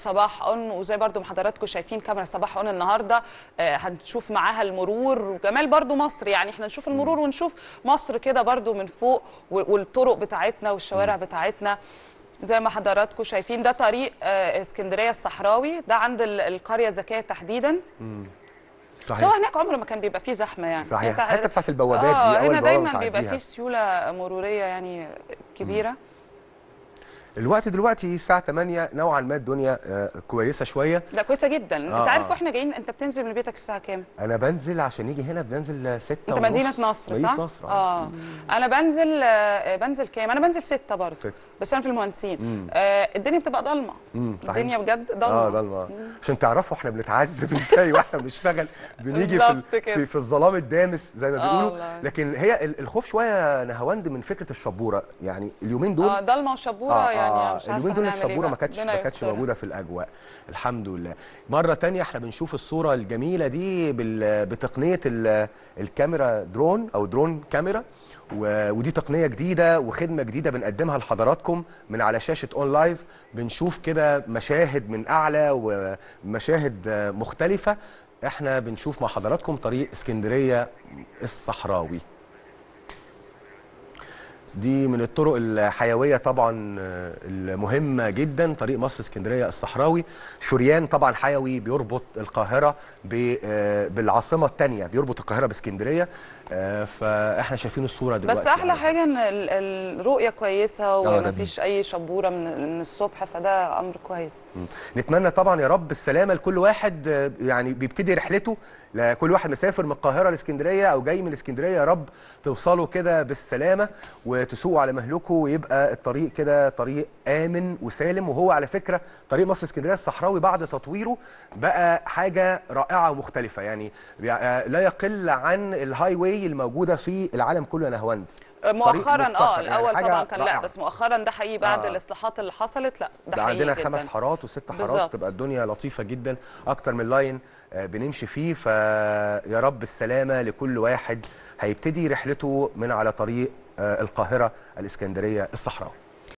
صباح اون وزي برضو ما حضراتكم شايفين كاميرا صباح اون النهارده آه، هنشوف معاها المرور وجمال برضو مصر يعني احنا نشوف المرور ونشوف مصر كده برضو من فوق والطرق بتاعتنا والشوارع بتاعتنا زي ما حضراتكم شايفين ده طريق آه، اسكندريه الصحراوي ده عند القريه الذكيه تحديدا صحيح هو هناك عمره ما كان بيبقى فيه زحمه يعني صحيح. حتى بتاعت البوابات آه دي اول هنا دايما بيبقى فيه سيوله مروريه يعني كبيره مم. الوقت دلوقتي الساعه 8 نوعا ما الدنيا آه، كويسه شويه لا كويسه جدا آه انت عارف آه. واحنا جايين انت بتنزل من بيتك الساعه كام انا بنزل عشان يجي هنا بنزل 6 انت مدينه نصر صح نصر آه. آه. انا بنزل بنزل كام انا بنزل 6 برضه بس انا في المهندسين آه الدنيا بتبقى ضلمه صحيح. الدنيا بجد ضلمه اه ضلمه عشان تعرفوا احنا بنتعذب ازاي واحنا بنشتغل بنيجي في, في في الظلام الدامس زي ما بيقولوا آه لكن هي الخوف شويه نهاوند من فكره الشبوره يعني اليومين دول اه ضلمه وشبوره آه آه آه، يعني مش الويندون إيه الشبوره ما كانتش ما كانتش موجوده في الاجواء الحمد لله مره ثانيه احنا بنشوف الصوره الجميله دي بتقنيه الكاميرا درون او درون كاميرا ودي تقنيه جديده وخدمه جديده بنقدمها لحضراتكم من على شاشه اون لايف بنشوف كده مشاهد من اعلى ومشاهد مختلفه احنا بنشوف مع حضراتكم طريق اسكندريه الصحراوي دي من الطرق الحيويه طبعا آه، المهمه جدا طريق مصر اسكندريه الصحراوي شريان طبعا حيوي بيربط القاهره آه، بالعاصمه الثانيه بيربط القاهره باسكندريه آه، فاحنا شايفين الصوره دلوقتي بس احلى يعني. حاجه ان الرؤيه كويسه ومفيش اي شبوره من الصبح فده امر كويس نتمنى طبعا يا رب السلامه لكل واحد يعني بيبتدي رحلته لكل واحد مسافر من القاهره لاسكندريه او جاي من اسكندريه يا رب توصلوا كده بالسلامه وتسوقوا على مهلكوا ويبقى الطريق كده طريق امن وسالم وهو على فكره طريق مصر اسكندريه الصحراوي بعد تطويره بقى حاجه رائعه ومختلفه يعني آه، لا يقل عن الهاي واي الموجوده في العالم كله يا نهواند مؤخرا اه يعني، الاول يعني طبعا كان لا بس مؤخرا ده حقيقي بعد آه. الاصلاحات اللي حصلت لا ده, ده حقيقي عندنا جداً. خمس حارات وست حارات تبقى الدنيا لطيفه جدا اكتر من لاين آه، بنمشي فيه فيا رب السلامه لكل واحد هيبتدي رحلته من على طريق آه، القاهره الاسكندريه الصحراوي